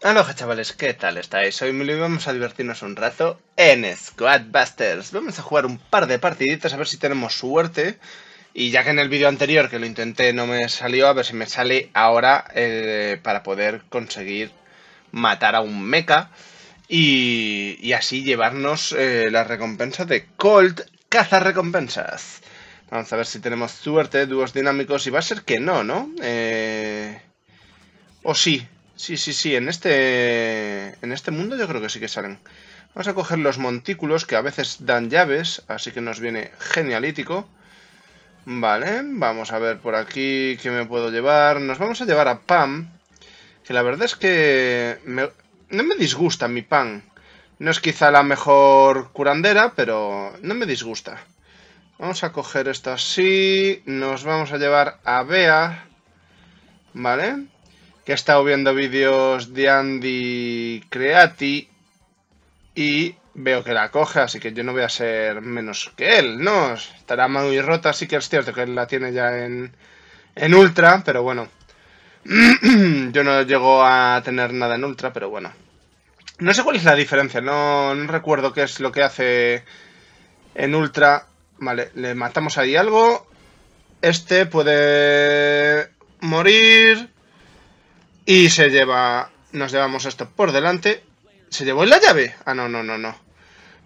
Aloha chavales, ¿qué tal estáis? Hoy vamos a divertirnos un rato en Squadbusters. Vamos a jugar un par de partiditas a ver si tenemos suerte. Y ya que en el vídeo anterior que lo intenté no me salió, a ver si me sale ahora eh, para poder conseguir matar a un mecha. Y, así llevarnos eh, la recompensa de Colt Caza Recompensas. Vamos a ver si tenemos suerte, dúos dinámicos. Y va a ser que no, ¿no? Eh, o sí, Sí, sí, sí, en este, en este mundo yo creo que sí que salen. Vamos a coger los montículos que a veces dan llaves, así que nos viene genialítico. Vale, vamos a ver por aquí qué me puedo llevar. Nos vamos a llevar a Pam, que la verdad es que no me disgusta mi Pam. No es quizá la mejor curandera, pero no me disgusta. Vamos a coger esto así, nos vamos a llevar a Bea, ¿vale? que he estado viendo vídeos de Andy Creati y veo que la coge, así que yo no voy a ser menos que él, ¿no? Estará muy rota, así que es cierto que él la tiene ya en, en ultra, pero bueno. yo no llego a tener nada en ultra, pero bueno. No sé cuál es la diferencia, no recuerdo qué es lo que hace en ultra. Vale, le matamos ahí algo. Este puede morir. Y se lleva. Nos llevamos esto por delante. ¿Se llevó la llave? Ah, no, no, no, no.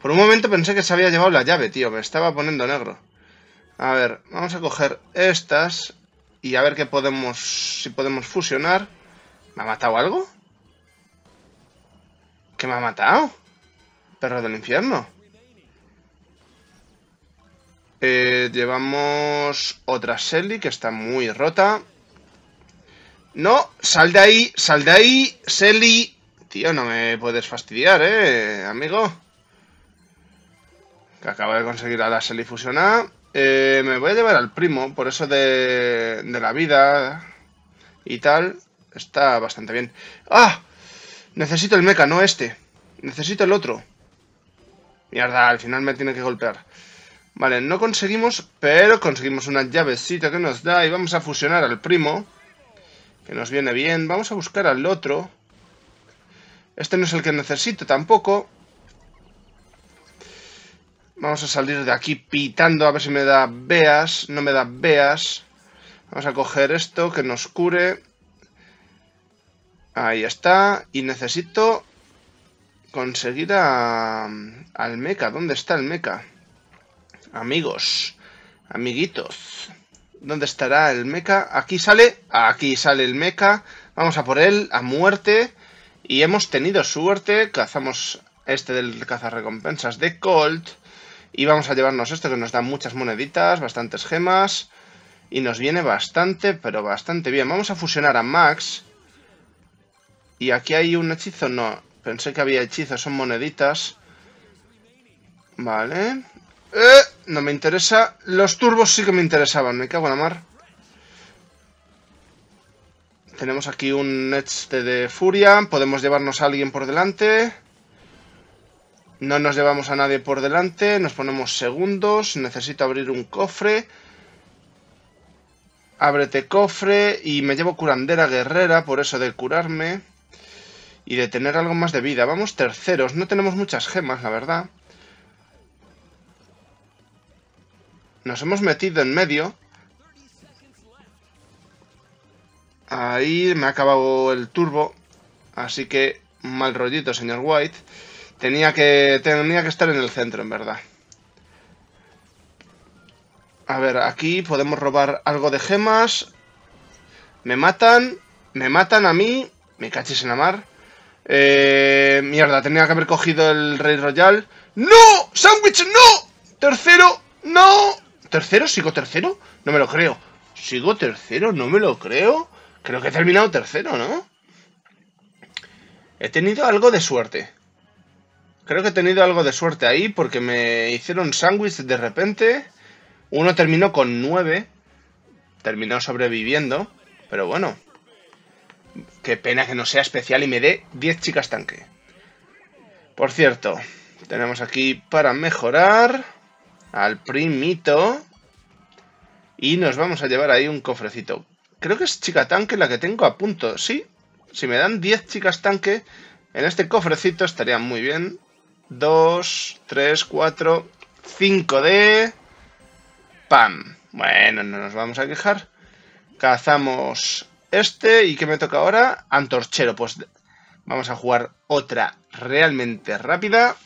Por un momento pensé que se había llevado la llave, tío. Me estaba poniendo negro. A ver, vamos a coger estas. Y a ver qué podemos. Si podemos fusionar. ¿Me ha matado algo? ¿Qué me ha matado? Perro del infierno. Eh, llevamos otra Selly que está muy rota. No, sal de ahí, sal de ahí, Selly. Tío, no me puedes fastidiar, eh, amigo. Que acabo de conseguir a la Selly fusionada. Eh, me voy a llevar al primo, por eso de, de la vida y tal. Está bastante bien. ¡Ah! Necesito el mecha, no este. Necesito el otro. Mierda, al final me tiene que golpear. Vale, no conseguimos, pero conseguimos una llavecita que nos da y vamos a fusionar al primo que nos viene bien. Vamos a buscar al otro. Este no es el que necesito tampoco. Vamos a salir de aquí pitando a ver si me da veas. No me da veas. Vamos a coger esto que nos cure. Ahí está. Y necesito conseguir al meca. ¿Dónde está el meca? Amigos. Amiguitos. ¿Dónde estará el mecha? Aquí sale, aquí sale el mecha. Vamos a por él, a muerte. Y hemos tenido suerte, cazamos este del cazarrecompensas de Colt. Y vamos a llevarnos esto que nos da muchas moneditas, bastantes gemas. Y nos viene bastante, pero bastante bien. Vamos a fusionar a Max. Y aquí hay un hechizo, no. Pensé que había hechizos, son moneditas. Vale. Eh, no me interesa. Los turbos sí que me interesaban. Me cago en la mar. Tenemos aquí un este de furia. Podemos llevarnos a alguien por delante. No nos llevamos a nadie por delante. Nos ponemos segundos. Necesito abrir un cofre. Ábrete cofre. Y me llevo curandera guerrera. Por eso de curarme. Y de tener algo más de vida. Vamos terceros. No tenemos muchas gemas, la verdad. Nos hemos metido en medio. Ahí me ha acabado el turbo. Así que mal rollito, señor White. Tenía que, tenía que estar en el centro, en verdad. A ver, aquí podemos robar algo de gemas. Me matan. Me matan a mí. Me cachis en la mar. Eh, mierda, tenía que haber cogido el Rey Royal. ¡No! ¡Sándwich, no! Tercero, ¡no! ¿Tercero? ¿Sigo tercero? No me lo creo. ¿Sigo tercero? No me lo creo. Creo que he terminado tercero, ¿no? He tenido algo de suerte. Creo que he tenido algo de suerte ahí porque me hicieron sándwich de repente. Uno terminó con nueve. Terminó sobreviviendo. Pero bueno. Qué pena que no sea especial y me dé 10 chicas tanque. Por cierto, tenemos aquí para mejorar al primito. Y nos vamos a llevar ahí un cofrecito. Creo que es chica tanque la que tengo a punto. Sí, si me dan 10 chicas tanque, en este cofrecito estaría muy bien. 2, 3, 4, 5 de... ¡Pam! Bueno, no nos vamos a quejar. Cazamos este. ¿Y qué me toca ahora? Antorchero. Pues vamos a jugar otra realmente rápida.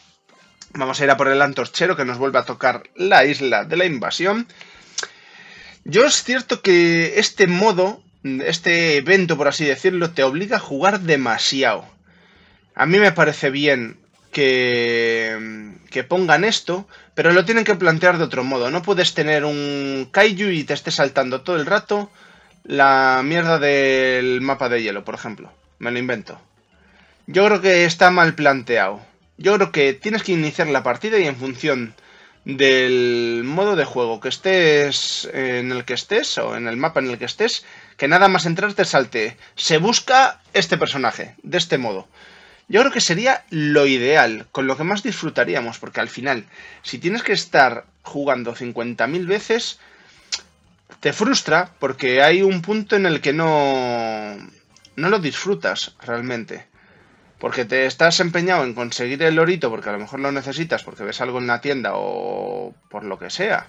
Vamos a ir a por el antorchero que nos vuelve a tocar la isla de la invasión. Yo es cierto que este modo, este evento por así decirlo, te obliga a jugar demasiado. A mí me parece bien que, que pongan esto, pero lo tienen que plantear de otro modo. No puedes tener un kaiju y te esté saltando todo el rato la mierda del mapa de hielo, por ejemplo. Me lo invento. Yo creo que está mal planteado. Yo creo que tienes que iniciar la partida y en función del modo de juego que estés eh, en el que estés o en el mapa en el que estés, que nada más entrar te salte. Se busca este personaje, de este modo. Yo creo que sería lo ideal, con lo que más disfrutaríamos, porque al final, si tienes que estar jugando 50.000 veces, te frustra porque hay un punto en el que no, no lo disfrutas realmente porque te estás empeñado en conseguir el lorito porque a lo mejor lo necesitas, porque ves algo en la tienda o por lo que sea,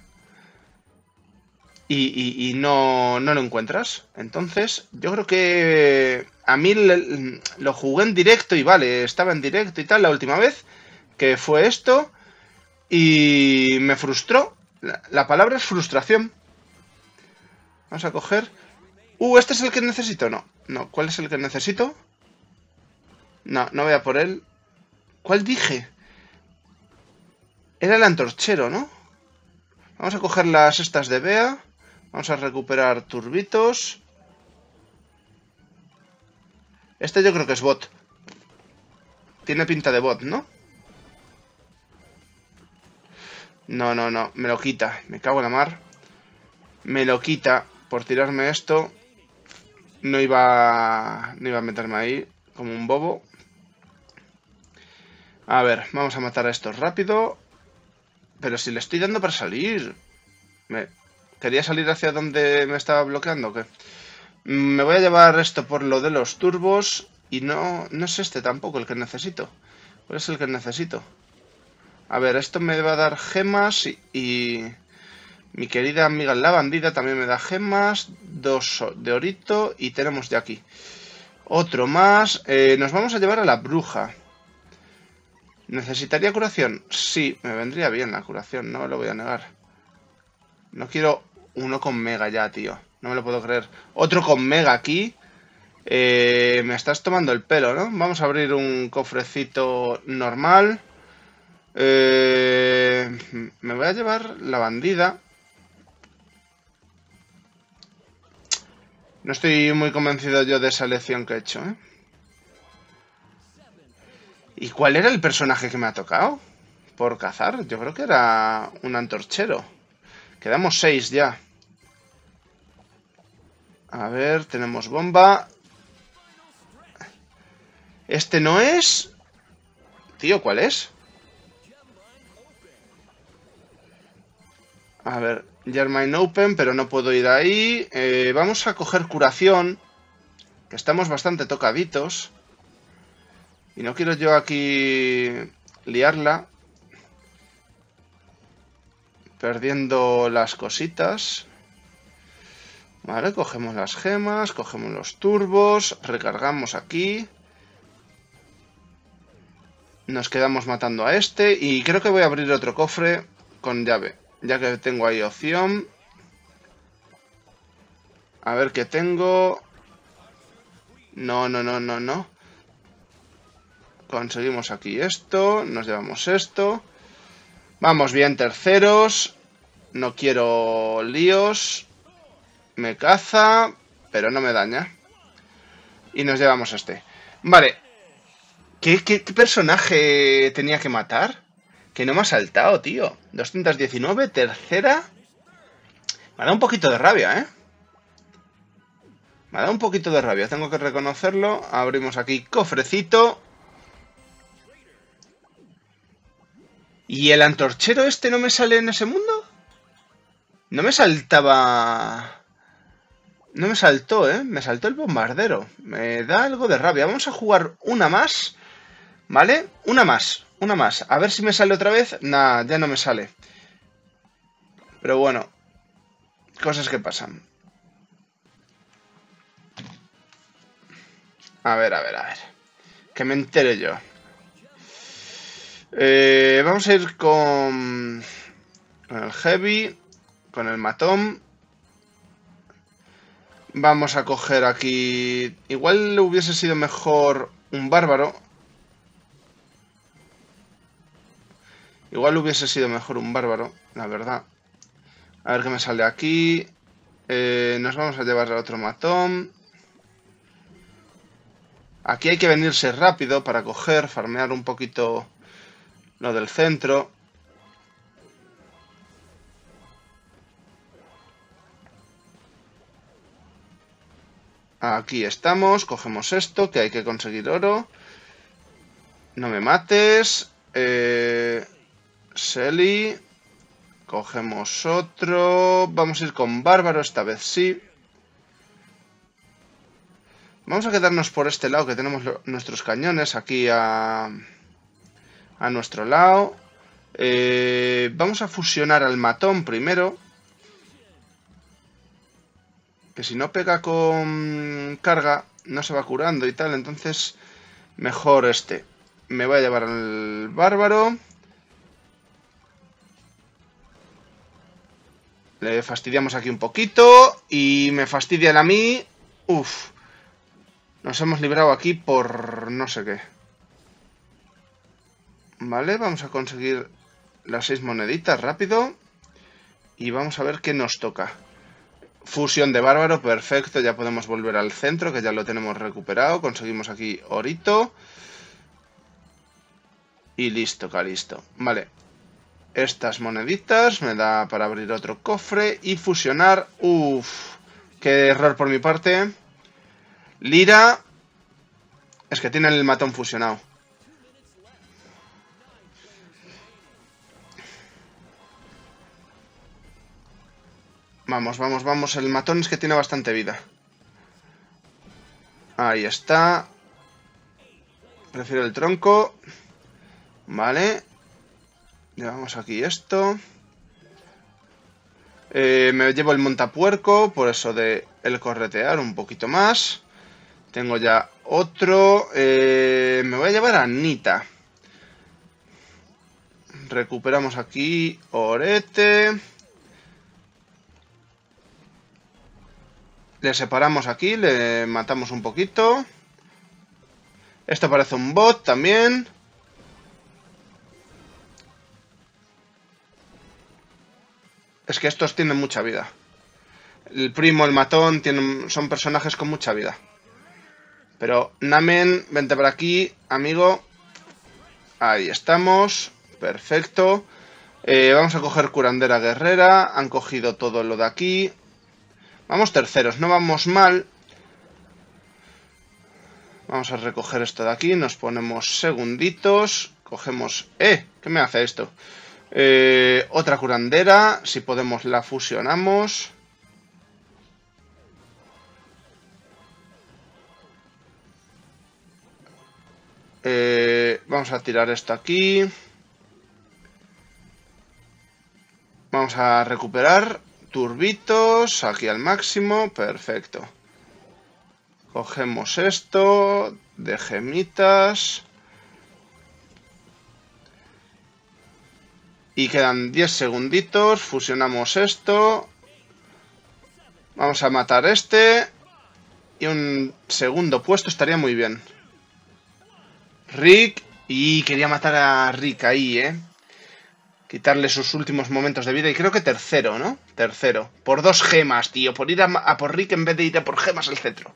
y, no, lo encuentras. Entonces, yo creo que a mí lo jugué en directo y vale, estaba en directo y tal la última vez que fue esto y me frustró. La, la palabra es frustración. Vamos a coger... Uh, ¿este es el que necesito? No, no, ¿cuál es el que necesito? No, no voy por él. ¿Cuál dije? Era el antorchero, ¿no? Vamos a coger las estas de Bea. Vamos a recuperar turbitos. Este yo creo que es bot. Tiene pinta de bot, ¿no? No, no, no. Me lo quita. Me cago en la mar. Me lo quita por tirarme esto. No iba, no iba a meterme ahí como un bobo. A ver, vamos a matar a estos rápido. Pero si le estoy dando para salir. Me... ¿Quería salir hacia donde me estaba bloqueando o qué? Mm, me voy a llevar esto por lo de los turbos. Y no, no es este tampoco el que necesito. ¿Cuál pues es el que necesito? A ver, esto me va a dar gemas y... Mi querida amiga la bandida también me da gemas, dos de orito y tenemos de aquí. Otro más. Eh, nos vamos a llevar a la bruja. ¿Necesitaría curación? Sí, me vendría bien la curación, no lo voy a negar. No quiero uno con mega ya, tío. No me lo puedo creer. Otro con mega aquí. Eh, me estás tomando el pelo, ¿no? Vamos a abrir un cofrecito normal. Eh, me voy a llevar la bandida. No estoy muy convencido yo de esa elección que he hecho, ¿eh? ¿Y cuál era el personaje que me ha tocado? Por cazar, yo creo que era un antorchero. Quedamos seis ya. A ver, tenemos bomba. Este no es... Tío, ¿cuál es? A ver, Germine Open, pero no puedo ir ahí. Eh, vamos a coger curación, que estamos bastante tocaditos. Y no quiero yo aquí liarla. Perdiendo las cositas. Vale, cogemos las gemas, cogemos los turbos, recargamos aquí. Nos quedamos matando a este y creo que voy a abrir otro cofre con llave, ya que tengo ahí opción. A ver qué tengo. No, no, no, no, no. Conseguimos aquí esto. Nos llevamos esto. Vamos bien, terceros. No quiero líos. Me caza, pero no me daña. Y nos llevamos este. Vale. ¿Qué, personaje tenía que matar? Que no me ha saltado, tío. 219, tercera. Me ha un poquito de rabia, ¿eh? Me ha un poquito de rabia, tengo que reconocerlo. Abrimos aquí cofrecito. ¿Y el antorchero este no me sale en ese mundo? No me saltaba... No me saltó, ¿eh? Me saltó el bombardero. Me da algo de rabia. Vamos a jugar una más. ¿Vale? Una más. Una más. A ver si me sale otra vez. Nah, ya no me sale. Pero bueno. Cosas que pasan. A ver, a ver, a ver. Que me entere yo. Eh, vamos a ir con, con el heavy, con el matón. Vamos a coger aquí... Igual hubiese sido mejor un bárbaro. Igual hubiese sido mejor un bárbaro, la verdad. A ver qué me sale aquí. Eh, nos vamos a llevar al otro matón. Aquí hay que venirse rápido para coger, farmear un poquito lo del centro. Aquí estamos, cogemos esto, que hay que conseguir oro. No me mates. Eh, Selly. Cogemos otro. Vamos a ir con Bárbaro, esta vez sí. Vamos a quedarnos por este lado, que tenemos nuestros cañones aquí a a nuestro lado. Eh, vamos a fusionar al matón primero. Que si no pega con carga, no se va curando y tal. Entonces, mejor este. Me voy a llevar al bárbaro. Le fastidiamos aquí un poquito. Y me fastidian a mí. Uf. Nos hemos librado aquí por no sé qué. Vale, vamos a conseguir las seis moneditas rápido. Y vamos a ver qué nos toca. Fusión de bárbaro, perfecto. Ya podemos volver al centro, que ya lo tenemos recuperado. Conseguimos aquí orito. Y listo, calisto. Vale. Estas moneditas me da para abrir otro cofre y fusionar. Uf, qué error por mi parte. Lira. Es que tienen el matón fusionado. Vamos, vamos, vamos. El matón es que tiene bastante vida. Ahí está. Prefiero el tronco. Vale. Llevamos aquí esto. Eh, me llevo el montapuerco, por eso de el corretear un poquito más. Tengo ya otro. Eh, me voy a llevar a Anita. Recuperamos aquí Orete. Le separamos aquí, le matamos un poquito. Esto parece un bot también. Es que estos tienen mucha vida. El primo, el matón, tienen, son personajes con mucha vida. Pero Namen, vente por aquí, amigo. Ahí estamos. Perfecto. Eh, vamos a coger curandera guerrera. Han cogido todo lo de aquí. Vamos terceros, no vamos mal. Vamos a recoger esto de aquí, nos ponemos segunditos, cogemos... ¡Eh! ¿Qué me hace esto? Eh, otra curandera, si podemos la fusionamos. Eh, vamos a tirar esto aquí. Vamos a recuperar turbitos, aquí al máximo, perfecto. Cogemos esto de gemitas. Y quedan 10 segunditos, fusionamos esto. Vamos a matar este. Y un segundo puesto estaría muy bien. Rick. Y quería matar a Rick ahí, ¿eh? Quitarle sus últimos momentos de vida. Y creo que tercero, ¿no? Tercero. Por dos gemas, tío. Por ir a, por Rick en vez de ir a por gemas el cetro.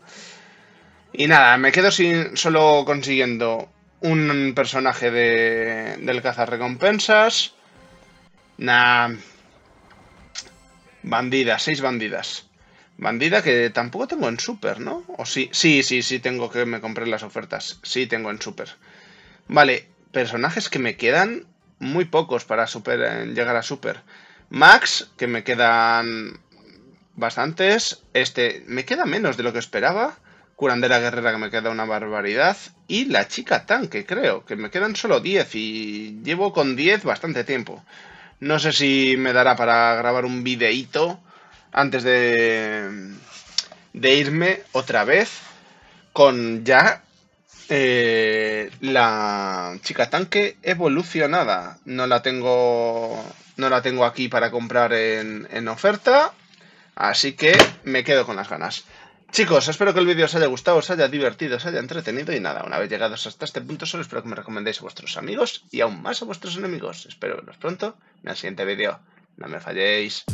Y nada, me quedo sin, solo consiguiendo un personaje de, del recompensas Nah. Bandida, seis bandidas. Bandida que tampoco tengo en super, ¿no? O sí, sí, sí, sí tengo que me compré las ofertas. Sí tengo en super. Vale, personajes que me quedan muy pocos para super, eh, llegar a super. Max, que me quedan bastantes. Este, me queda menos de lo que esperaba. Curandera Guerrera, que me queda una barbaridad. Y la chica tanque, creo, que me quedan solo 10 y llevo con 10 bastante tiempo. No sé si me dará para grabar un videíto antes de, de irme otra vez con ya eh, la chica tanque evolucionada. No la tengo. No la tengo aquí para comprar en, en oferta. Así que me quedo con las ganas. Chicos, espero que el vídeo os haya gustado, os haya divertido, os haya entretenido y nada, una vez llegados hasta este punto solo espero que me recomendéis a vuestros amigos y aún más a vuestros enemigos. Espero veros pronto en el siguiente vídeo. No me falléis.